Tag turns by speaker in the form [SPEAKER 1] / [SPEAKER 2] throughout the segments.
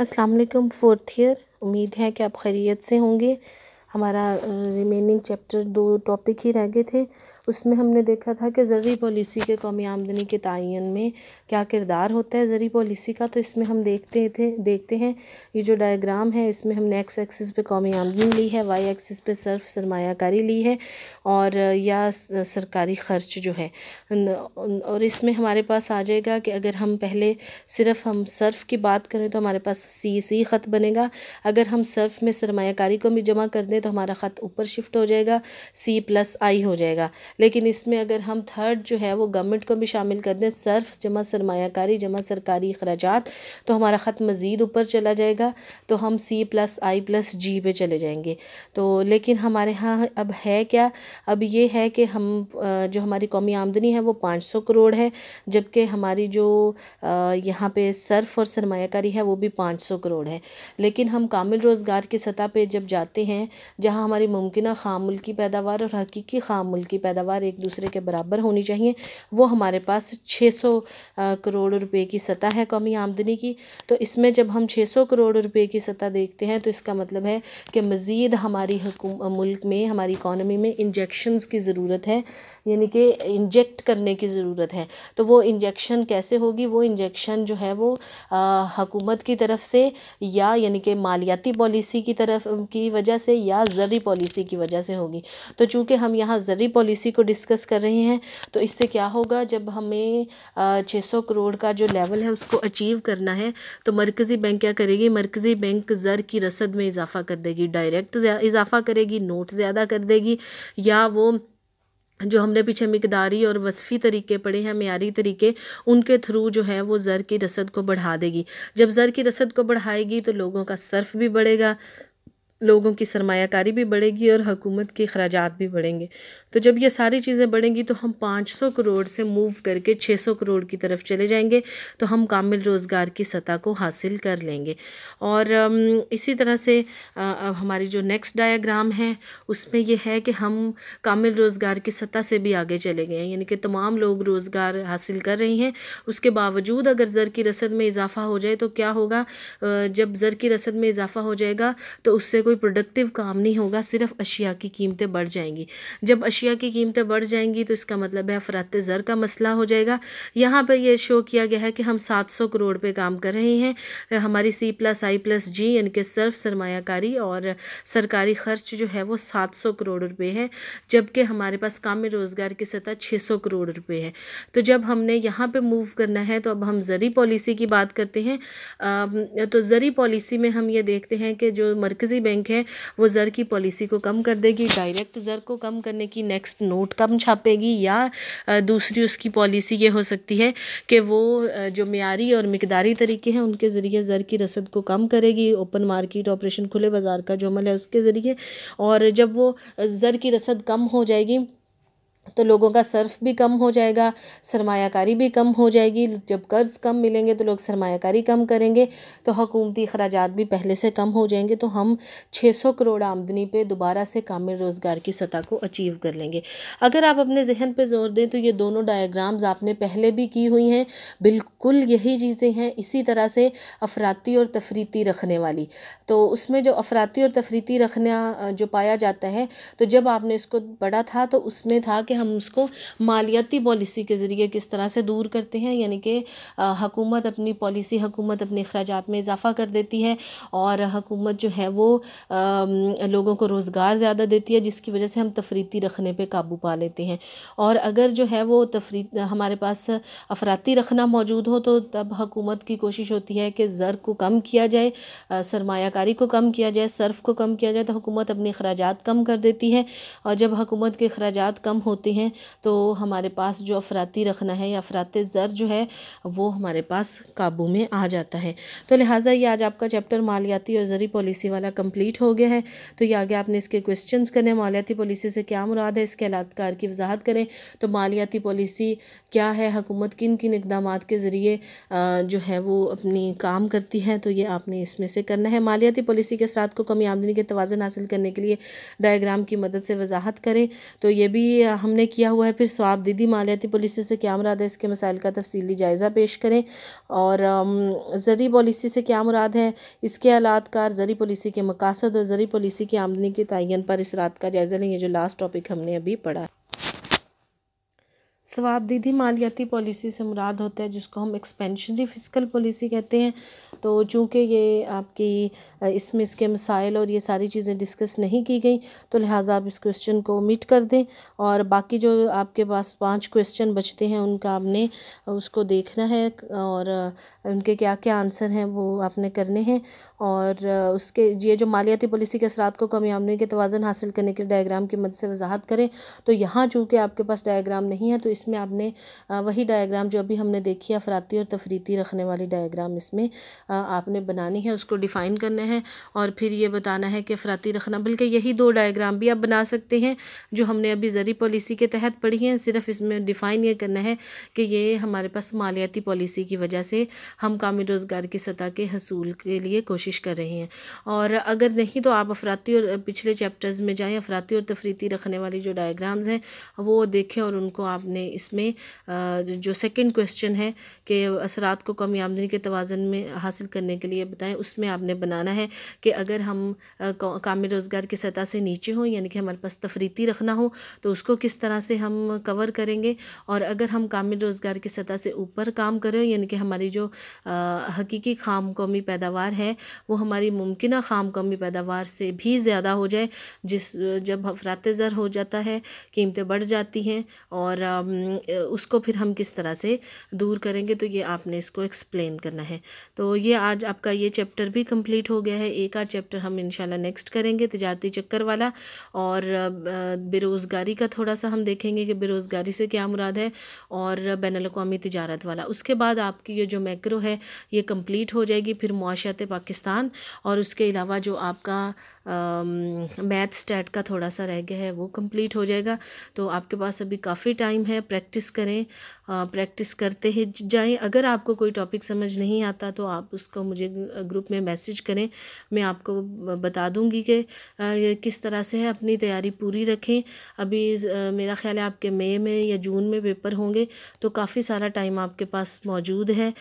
[SPEAKER 1] अस्सलाम वालेकुम fourth year उम्मीद है कि आप खैरियत से होंगे हमारा रिमेनिंग uh, चैप्टर दो टॉपिक ही रह गए थे उसमें हमने देखा था कि ज़रूरी पॉलिसी के कौमी आमदनी के तयन में क्या किरदार होता है ज़रूरी पॉलिसी का तो इसमें हम देखते थे देखते हैं ये जो डायग्राम है इसमें हमने एक्स एक्सिस पे कौमी आमदनी ली है वाई एक्सिस पे सर्फ सरमाकारी ली है और या सरकारी ख़र्च जो है और इसमें हमारे पास आ जाएगा कि अगर हम पहले सिर्फ हम सर्फ की बात करें तो हमारे पास सी सी ख़त बनेगा अगर हम सर्फ में सरमाकारी को भी जमा कर दें तो हमारा ख़त ऊपर शिफ्ट हो जाएगा सी प्लस आई हो जाएगा लेकिन इसमें अगर हम थर्ड जो है वो गवर्नमेंट को भी शामिल कर दें सर्फ जमा सरमाकारी जमा सरकारी अखराजात तो हमारा ख़त मज़ीद ऊपर चला जाएगा तो हम सी प्लस आई प्लस जी पे चले जाएंगे तो लेकिन हमारे यहाँ अब है क्या अब ये है कि हम जो हमारी कौमी आमदनी है वो पाँच सौ करोड़ है जबकि हमारी जो यहाँ पे सर्फ और सरमाकारी है वो भी पाँच सौ करोड़ है लेकिन हम कामिल रोज़गार की सतह पर जब जाते हैं जहाँ हमारी मुमकिन ख़ाम मुल्की पैदावार और हकीकी खाम मुल्की पैदावार पैदावार एक दूसरे के बराबर होनी चाहिए वो हमारे पास 600 सौ करोड़ रुपए की सतह है कौमी आमदनी की तो इसमें जब हम 600 करोड़ रुपए की सतह देखते हैं तो इसका मतलब है कि मज़ीद हमारी मुल्क में हमारी इकॉनमी में इंजेक्शन्स की ज़रूरत है यानी कि इंजेक्ट करने की ज़रूरत है तो वो इंजेक्शन कैसे होगी वो इंजेक्शन जो है वो हकूमत की तरफ से या यानी कि मालियाती पॉलिसी की तरफ की वजह से या ज़री पॉलिसी की वजह से होगी तो चूँकि हम यहाँ ज़री पॉलिसी को को डिस्कस कर रहे हैं तो इससे क्या होगा जब हमें छः सौ करोड़ का जो लेवल है उसको अचीव करना है तो मरकज़ी बैंक क्या करेगी मरकज़ी बैंक ज़र की रसद में इजाफा कर देगी डायरेक्ट इजाफा करेगी नोट ज़्यादा कर देगी या वो जो हमने पीछे मकदारी और वसफ़ी तरीके पढ़े हैं मैारी तरीके उनके थ्रू जो है वो ज़र की रसद को बढ़ा देगी जब ज़र की रसद को बढ़ाएगी तो लोगों का सर्फ भी बढ़ेगा लोगों की सरमाकारी भी बढ़ेगी और हकूमत के अखराज भी बढ़ेंगे तो जब ये सारी चीज़ें बढ़ेंगी तो हम पाँच सौ करोड़ से मूव करके छः सौ करोड़ की तरफ चले जाएंगे तो हम कामिल रोज़गार की सतह को हासिल कर लेंगे और इसी तरह से हमारी जो नेक्स्ट डायाग्राम है उसमें यह है कि हम कामिल रोज़गार की सतह से भी आगे चले गए हैं यानी कि तमाम लोग रोज़गार हासिल कर रहे हैं उसके बावजूद अगर ज़र की रसद में इजाफ़ा हो जाए तो क्या होगा जब ज़र की रसद में इजाफ़ा हो जाएगा तो उससे कोई प्रोडक्टिव काम नहीं होगा सिर्फ अशिया की कीमतें बढ़ जाएंगी जब अशिया की कीमतें बढ़ जाएंगी तो इसका मतलब है अफरात ज़र का मसला हो जाएगा यहाँ पर यह शो किया गया है कि हम सात सौ करोड़ पर काम कर रहे हैं हमारी सी प्लस आई प्लस जी यानी कि सर्फ सरमाकारी और सरकारी खर्च जो है वो सात सौ करोड़ रुपये है जबकि हमारे पास काम में रोज़गार की सतह छः सौ करोड़ रुपये है तो जब हमने यहाँ पर मूव करना है तो अब हम ज़री पॉलिसी की बात करते हैं तो ज़री पॉलिसी में हम ये देखते हैं कि जो मरकज़ी बैंक बैंक है वो ज़र की पॉलिसी को कम कर देगी डायरेक्ट ज़र को कम करने की नेक्स्ट नोट कम छापेगी या दूसरी उसकी पॉलिसी ये हो सकती है कि वो जो मीरी और मकदारी तरीके हैं उनके ज़रिए ज़र की रसद को कम करेगी ओपन मार्केट ऑपरेशन खुले बाज़ार का जो अमल है उसके ज़रिए और जब वो ज़र की रसद कम हो जाएगी तो लोगों का सर्फ भी कम हो जाएगा सरमाकारी भी कम हो जाएगी जब कर्ज़ कम मिलेंगे तो लोग सरमाकारी कम करेंगे तो हकूमती अखराज भी पहले से कम हो जाएंगे तो हम 600 करोड़ आमदनी पे दोबारा से कामिल रोज़गार की सतह को अचीव कर लेंगे अगर आप अपने जहन पे जोर दें तो ये दोनों डायग्राम्स आपने पहले भी की हुई हैं बिल्कुल यही चीज़ें हैं इसी तरह से अफराती और तफरीती रखने वाली तो उसमें जो अफराती और तफरीती रखना जो पाया जाता है तो जब आपने इसको पढ़ा था तो उसमें था कि हम उसको मालियाती पॉलिसी के ज़रिए किस तरह से दूर करते हैं यानी कि हकूमत अपनी पॉलिसी हकूमत अपने अखराज में इजाफ़ा कर देती है और हकूमत जो है वो आ, लोगों को रोज़गार ज़्यादा देती है जिसकी वजह से हम तफरीती रखने पर काबू पा लेते हैं और अगर जो है वो तफरी हमारे पास अफराती रखना मौजूद हो तो तब हकूमत की कोशिश होती है कि ज़र को कम किया जाए सरमाकारी को कम किया जाए सर्फ को कम किया जाए तो हुकूमत अपने अखराज कम कर देती है और जब हकूमत के अखराज कम होते होती हैं तो हमारे पास जो अफराती रखना है या अफरात ज़र जो है वो हमारे पास काबू में आ जाता है तो लिहाजा ये आज आपका चैप्टर मालियाती और ज़री पॉलिसी वाला कम्प्लीट हो गया है तो ये आगे आपने इसके क्वेश्चन करने मालियाती पॉलिसी से क्या मुराद है इसके अलातकार की वजाहत करें तो मालियाती पॉलिसी क्या है हकूमत किन किन इकदाम के ज़रिए जो है वो अपनी काम करती है तो ये आपने इसमें से करना है मालियाती पॉलिसी के साथ को कमी आमदनी के तोज़न हासिल करने के लिए डायग्राम की मदद से वजाहत करें तो ये भी हम हमने किया हुआ है फिर स्वाब दीदी मालियाती पॉलिसी से क्या मुराद है इसके मसाइल का तफसीली जायज़ा पेश करें और ज़री पॉलिसी से क्या मुराद है इसके आलातकार ज़री पॉलिसी के मकासद और ज़री पॉलिसी की आमदनी के तयन पर इस रात का जायज़ा लेंगे जो लास्ट टॉपिक हमने अभी पढ़ा स्वाबदीदी मालियाती पॉलिसी से मुराद होता है जिसको हम एक्सपेंशनरी फिजिकल पॉलिसी कहते हैं तो चूँकि ये आपकी इसमें इसके मसाइल और ये सारी चीज़ें डिस्कस नहीं की गई तो लिहाजा आप इस क्वेश्चन को ओमिट कर दें और बाकी जो आपके पास पांच क्वेश्चन बचते हैं उनका आपने उसको देखना है और उनके क्या क्या आंसर हैं वो आपने करने हैं और उसके ये जो मालियाती पॉलिसी के असरा को कमी आमने के तोज़न हासिल करने के डायग्राम की मदद से वजाहत करें तो यहाँ चूँकि आपके पास डायग्राम नहीं है तो इसमें आपने वही डायग्राम जो अभी हमने देखी अफराती और तफरीती रखने वाली डायग्राम इसमें आपने बनानी है उसको डिफ़ाइन करना है और फिर ये बताना है कि अफराती रखना बल्कि यही दो डायग्राम भी आप बना सकते हैं जो हमने अभी ज़रि पॉलिसी के तहत पढ़ी हैं सिर्फ इसमें डिफ़ाइन ये करना है कि ये हमारे पास मालियाती पॉलिसी की वजह से हम कामी रोज़गार की सतह के हसूल के लिए कोशिश कर रहे हैं और अगर नहीं तो आप अफराती और पिछले चैप्टर्स में जाएँ अफराती और तफरीती रखने वाली जो डायग्राम्स हैं वो देखें और उनको आपने इसमें जो सेकंड क्वेश्चन है कि असरात को कम आमदनी के तोज़न में हासिल करने के लिए बताएं उसमें आपने बनाना है कि अगर हम काम रोज़गार की सतह से नीचे हों यानी कि हमारे पास तफरीती रखना हो तो उसको किस तरह से हम कवर करेंगे और अगर हम काम रोज़गार की सतह से ऊपर काम करें यानी कि हमारी जो हकीकी खाम कौमी पैदावार है वो हमारी मुमकिन खाम कौमी पैदावार से भी ज़्यादा हो जाए जिस जब अफरात ज़र हो जाता है कीमतें बढ़ जाती हैं और उसको फिर हम किस तरह से दूर करेंगे तो ये आपने इसको एक्सप्लेन करना है तो ये आज आपका ये चैप्टर भी कंप्लीट हो गया है एक आध चैप्टर हम इंशाल्लाह नेक्स्ट करेंगे तजारती चक्कर वाला और बेरोज़गारी का थोड़ा सा हम देखेंगे कि बेरोज़गारी से क्या मुराद है और बैन अवी तजारत वाला उसके बाद आपकी ये जो मैक्रो है ये कम्प्लीट हो जाएगी फिर मुआशत पाकिस्तान और उसके अलावा जो आपका मैथ स्टैट का थोड़ा सा रह गया है वो कम्प्लीट हो जाएगा तो आपके पास अभी काफ़ी टाइम है प्रैक्टिस करें प्रैक्टिस करते हैं जाएं अगर आपको कोई टॉपिक समझ नहीं आता तो आप उसको मुझे ग्रुप में मैसेज करें मैं आपको बता दूंगी कि किस तरह से है अपनी तैयारी पूरी रखें अभी मेरा ख्याल है आपके मई में या जून में पेपर होंगे तो काफ़ी सारा टाइम आपके पास मौजूद है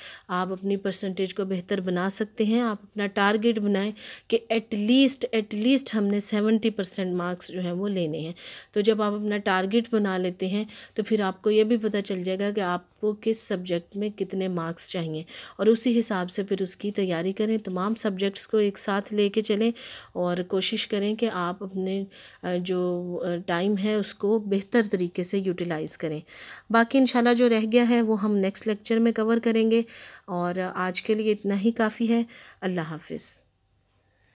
[SPEAKER 1] आप अपनी परसेंटेज को बेहतर बना सकते हैं आप अपना टारगेट बनाएँ कि एटलीस्ट एटलीस्ट हमने सेवेंटी परसेंट मार्क्स जो हैं वो लेने हैं तो जब आप अपना टारगेट बना लेते हैं तो फिर आपको ये भी पता चल जाएगा कि कि आपको किस सब्जेक्ट में कितने मार्क्स चाहिए और उसी हिसाब से फिर उसकी तैयारी करें तमाम सब्जेक्ट्स को एक साथ लेके चलें और कोशिश करें कि आप अपने जो टाइम है उसको बेहतर तरीके से यूटिलाइज़ करें बाकी इंशाल्लाह जो रह गया है वो हम नेक्स्ट लेक्चर में कवर करेंगे और आज के लिए इतना ही काफ़ी है अल्लाह हाफिज़